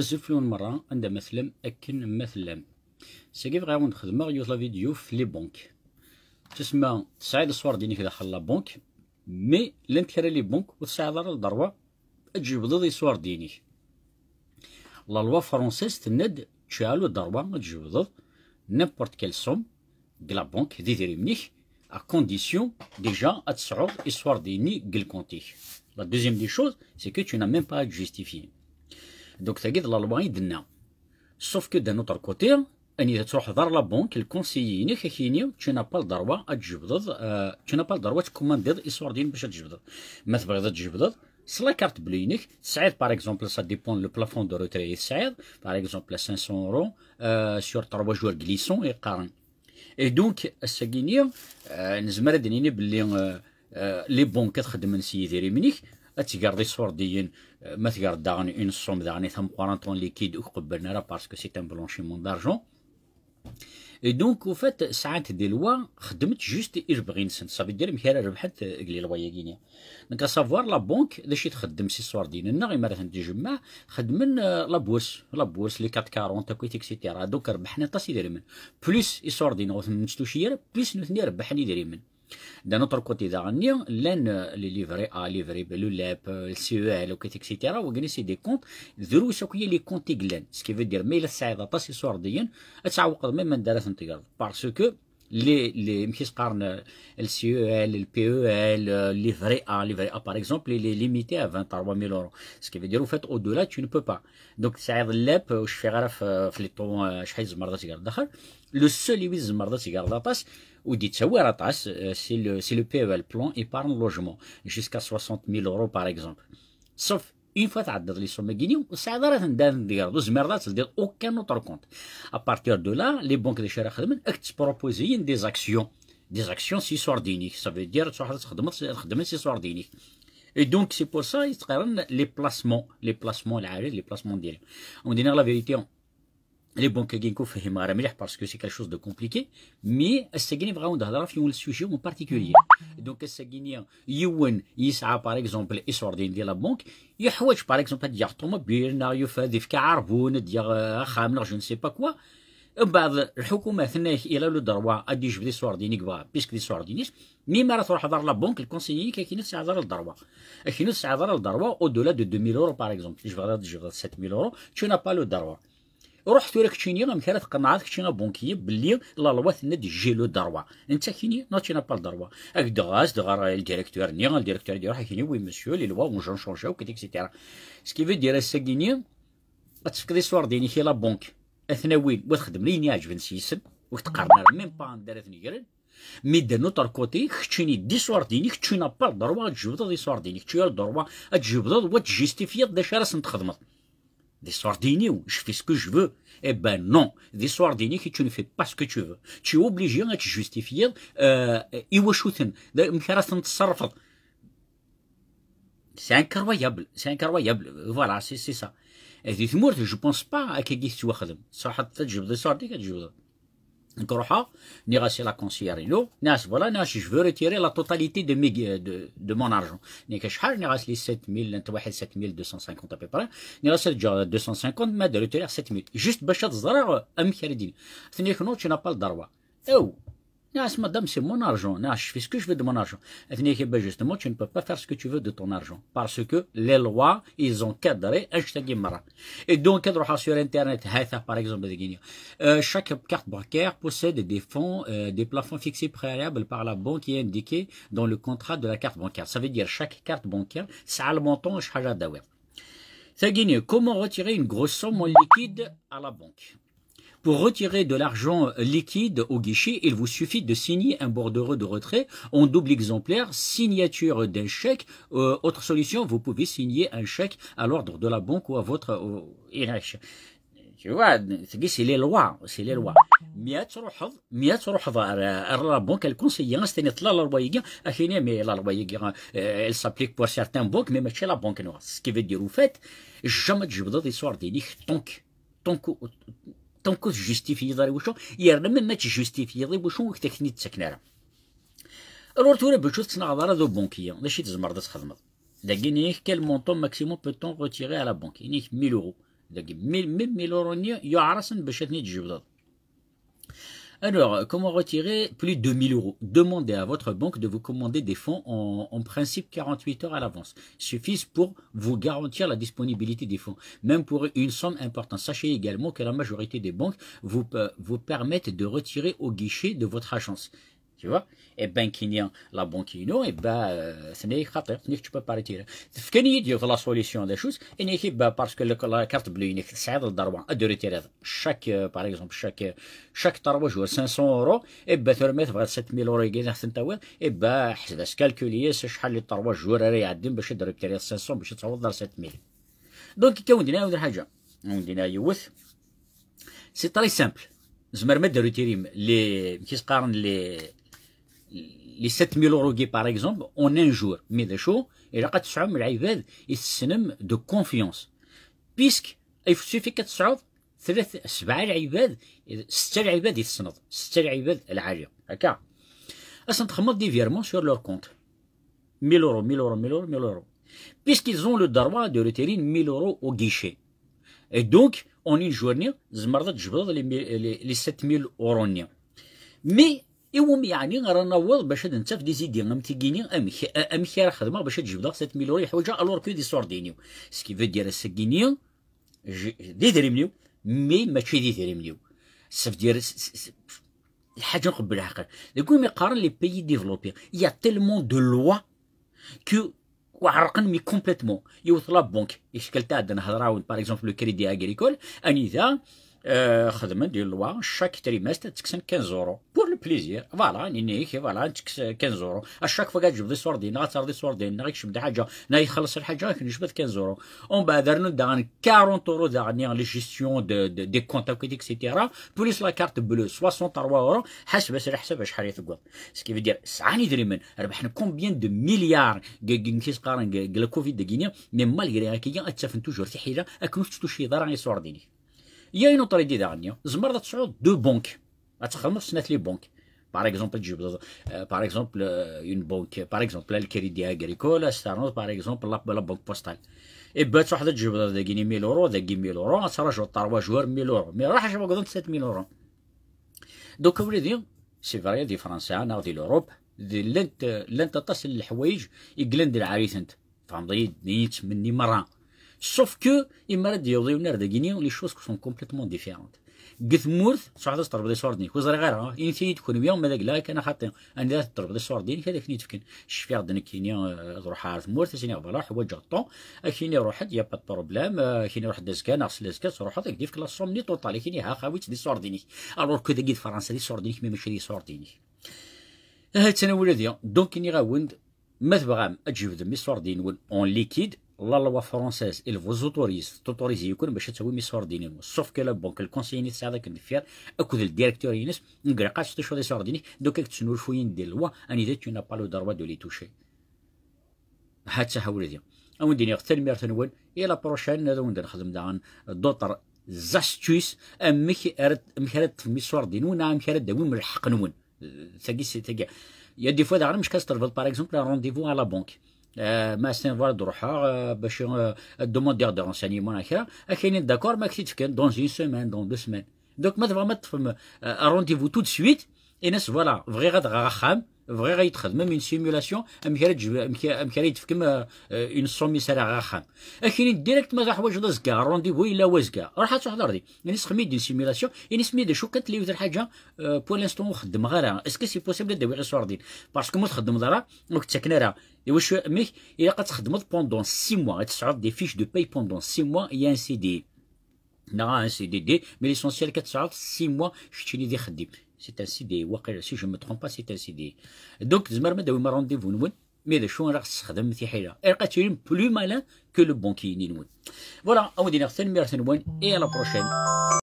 الزفلون مرة عند مثلم أكن مثلم ساكي غاون نخدمها يوصل فيديو في لي بونك تسمى تسعة الصور ديني كذا حل بونك مي لان تكرا لي بونك وتسعة دار الضروة تجيب ضد صور ديني لا لوا فرونسيس تند تشالو الضروة تجيب ضد نيمبورت كيل سوم دي لا بونك دي ديري منيح à condition déjà à histoire d'ini La deuxième des choses, c'est que tu n'as même pas à justifier. Donc, ça la été Sauf que d'un autre côté, il y des conseillers ont dit que tu n'as pas le droit de commander la carte bleue. Par exemple, ça dépend du plafond de retrait par exemple 500 euros eh, sur trois jours glissants et Et donc, eh, les banques ont dit اتقرد السورديين ما تقرد داغن اون سوم داغني ثم قرانطون ليكيد قبلنا راه باسكو سي ان بلونشيمون دارجون اي دونك وفات ساعات دي لوا خدمت جوست اش بغي نسن صافي دير مكيرا ربحت قلي لوايا كينيا دونك سافوار لا بونك داشي تخدم سي سوار انا غير مرات تجمع خدمن لابوس لابوس لي 440 تاكويت اكسيتيرا دوك ربحنا طاسي درمن بلوس سوار دين غوث نشتوش يرب بلوس نوثني ربحني من D'un autre côté, les livrets A, livrets B, le LEP, le CEL, etc. Vous connaissez des comptes, ذرو سوكية لي كونتي Ce qui veut dire, mais la saïda pas ce soir d'ailleurs, elle s'est même intéressante. Parce que, les, les CEL, le PEL, A, livré A par exemple, il est limité à 23 000 euros. Ce qui veut dire, au fait, au-delà, tu ne peux pas. Donc, ça l'EP, euh, je fais gaffe, euh, euh, les je fais marda cigar Le seul qui marda cigar d'atas, ou dit ça, c'est le, c'est le PEL, plan épargne logement, jusqu'à 60 000 euros par exemple. Sauf une fois que les sommes gagnées, ça va être un dernier, deux aucun autre compte. À partir de là, les banques de Sherakhdemen ont proposé des actions, des actions si Ça veut dire que si c'est ordinaire. Et donc, c'est pour ça qu'ils seraient les placements, les placements, les les placements directs. On dit la vérité, hein. les banques de Sherakhdemen, parce que c'est quelque chose de compliqué, mais c'est vraiment le sujet en particulier. دونك الساكينيه يون يسعى باغ اكزومبل اسوردين ديال البنك يحوج باغ اكزومبل ديال طوموبيل نا يفاديف عربون ديال خامل جو جون سي با كوا من بعد الحكومه ثناك الى لو دروا ادي جبدي سواردينيك با بيسك دي سواردينيس مي ما راه تروح دار لابونك الكونسيي كاين تسع دار الدروا كاين تسع دار الدروا او دولا دو 2000 اورو باغ اكزومبل جبد 7000 اورو تو نا با لو دروا روح تورا كتشيني غير مثلا تقنعات كتشينا بونكية باللي لا لوا ثنا تجي له دروا انت كيني ناتشينا با دروا اك دغاس دغار الديريكتور ني الديريكتور دي راح كيني وي مسيو لي لوا ونجون شونجاو كيتي اكسيتيرا سكيفي دير الساكيني غتفقدي الصور ديني كي لا بونك اثناوين وتخدم لي يعجبن سيسن وتقارن ميم با دارت نيجرن مي دانو تر كوتي كتشيني دي سوار ديني كتشينا با دروا تجبد دي سوار ديني كتشينا دروا تجبد وتجيستيفيا داش راسن تخدمت des sardines où je fais ce que je veux. Eh ben non, des sardines que tu ne fais pas ce que tu veux. Tu es obligé à te justifier. Euh, c'est incroyable, c'est incroyable. Voilà, c'est ça. Et je pense pas à qui tu as. Ça, des sardines que tu faire ni la conciergerie. conseillère voilà je veux retirer la totalité de mes de, de mon argent ni que je ni les 7000 7250 à peu près ni les 250 mais de retirer 7000 juste باش تزرع امثال دين ثاني كنوت شي نابال ضربه او ah, madame, c'est mon argent. Ah, je fais ce que je veux de mon argent. Justement, tu ne peux pas faire ce que tu veux de ton argent. Parce que les lois, ils ont cadré Et donc, sur Internet, par exemple, euh, chaque carte bancaire possède des fonds, euh, des plafonds fixés préalables par la banque qui est dans le contrat de la carte bancaire. Ça veut dire chaque carte bancaire, ça a le montant, comment retirer une grosse somme en liquide à la banque pour retirer de l'argent euh, liquide au guichet, il vous suffit de signer un bordereau de retrait en double exemplaire, signature d'un chèque. Euh, autre solution, vous pouvez signer un chèque à l'ordre de la banque ou à votre RH. Euh, tu vois, c'est les lois, c'est les lois. مئة تروحض مئة تروحض البنك الكونسيان ستاني طلع للروايقة اخيني مي للروايقة ال سابليك بور سارتان بنك مي ماشي لا بنك نوار سكي فيدير وفات جا ما تجبد لي سوار ديالك طونك طونك دونك جوستيفي داري وشو يرنا ما جوستيفي ضي وشو كتكني تسكنارا الور تورا بشو تصنع تسنغضر ذو بونكية داشي تزمر دا تخدمض داكي نيك كال مونطون ماكسيموم بوتون روتيغي على بونك نيك 1000 يورو داكي 1000 يورو يعرسن باش تني تجبدض Alors, comment retirer plus de 1000 euros Demandez à votre banque de vous commander des fonds en, principe 48 heures à l'avance. Suffisent pour vous garantir la disponibilité des fonds, même pour une somme importante. Sachez également que la majorité des banques vous permettent de retirer au guichet de votre agence. tu vois et ben كينيا لا بونكينو et ben سني خطير سني tu peux pas retirer تفكني يديو في لا سوليسيون دي شوز اني كي باسكو لا كارت بلو انك تسعد الضربه ادو ريتيري شاك باغ اكزومبل شاك شاك ضربه جوار 500 اورو اي با ترمي تبغى 600 اورو يكي حسن تاويل اي با حسباس كالكولي شحال لي ضربه جوار راه يعدين باش يضرب ريتيري 500 باش تعوض دار 600 دونك كي وندينا ندير حاجه وندينا يوث سي تري سامبل زمر ما دارو لي كي تقارن لي les 7000 euros par exemple en un jour mais des choses et يستسلم de confiance puisque il suffit que 1000 euros 1000 euros, 1000 euros, 1000 euros. puisqu'ils ont le droit de retirer 1000 euros au guichet et donc en une journée de retirer les 7000 euros mais إيوم يعني غير نوض باش نتا دي زيدي غام تيكيني أم أمك راه خدمة باش تجيب داك سيت ميلوري حوجة ألور كو دي سوردينيو سكي في ديال السكينيو دي دريمنيو مي ماشي دي دريمنيو سف ديال الحاجة نقبلها حقا مي قارن لي بيي ديفلوبي يا تيلمون دو لوا كو وعرقن مي كومبليتمون يوصل بونك يشكل تاع هضره باغ اكزومبل لو كريدي اغريكول اني ذا Euh, خدمه ديال لوا شاك تريماست تكسن 15 اورو بور لو بليزير فوالا نينيك فوالا تكس 15 اورو اشاك فوا كتجبد الصور ديالنا غتردي الصور ديالنا غيكشبد حاجه نا يخلص الحاجه كنجبد 15 اورو اون بعد رنو دان 40 يورو دان لي جيستيون دي كونت اكسيتيرا بوليس لا كارت بلو 63 اورو حسب الحساب شحال يثقل سكي فيدير سعاني دريمن ربحنا كومبيان دو مليار كيس قارن كلا كوفيد كينيا مي مالغري هكا اتسافن توجور حيله اكنوش تشي دار صور ديالي يا اون طريدي داغنيا زمر تسعود دو بونك في سنات لي بونك باغ اكزومبل تجيب باغ اكزومبل اون بونك باغ اكزومبل الكريدي اغريكولا ستارنوس باغ اكزومبل لا بونك بوستال اي بات تروح تجيب داكيني 1000 اورو داكي 1000 اورو تراجعوا الطروا جوار 1000 اورو مي راحش ما قدرت 7000 اورو دوك وليدي سي فري دي فرنسا انا دي لوروب دي لانت لانت تصل الحوايج يقلند العريس انت فهمتي نيت مني مره سوف كو اما راه يوضيو نار داكيني كينيا لي شوز سون كومبليتمون ديفيرونت قد مورث تضرب دي سوردين دينك وزري إن انتي تكون ويا وما ذاك لا كان خاطئ انا تضرب دي سوردين هذاك ني تفكن شفير دنك كينيا تروح عارف مورث سيني فوالا حوايج طون كيني روحت يا با بروبليم كيني روح دازكا ناقص لازكا تروح هذاك ديف كلاس سومني طوطالي كيني ها خاويت دي سوردين الوغ كو داك فرنسا دي سوردين مي ماشي دي سوردين هاي هاد التناول هذيا دونك كيني غاوند ما تبغام اجيب ذمي سوردين اون ليكيد لا لوا فرونسيز إل فوز أوتوريز توتوريزي يكون باش تسوي ميسور دينيمو سوف كي لا بونك ساعدك تاع ذاك النفير اكود الديريكتور ينس نقرقاش تشو دي سورديني دوك تسنو الفوين ديال لوا اني إذا تو نابا لو دروا دو لي توشي هاد ساها ولدي او ندير ميرتن تنول الى بروشان هذا وندير نخدم دعان دوطر زاستويس امك ارد في ميسور دينونا مكرد دويم الحق نون تاكي تاكي يا دي فوا دعان مش كاسترفل باغ اكزومبل رونديفو على بونك euh, ma, c'est un, de rouhard, euh, demander je suis, euh, demandeur de renseignement, à faire. d'accord? Ma, qu'est-ce dans une semaine, dans deux semaines. Donc, ma, ma, ma, euh, rendez-vous tout de suite et voilà vrai même une simulation euh, une somme et qui est directement a une simulation et nous sommes des choses que tu lis de pour l'instant est-ce que c'est possible de le parce que je pendant six mois des fiches de paye pendant six mois et un CDD un CDD mais l'essentiel qu'à six mois je suis c'est un CD si je ne me trompe pas c'est un CD donc je me suis rendu vous nous mais Je choix alors ça donne des hélas elle est plus malin que le banquier ni nous voilà on vous nous merci merci et à la prochaine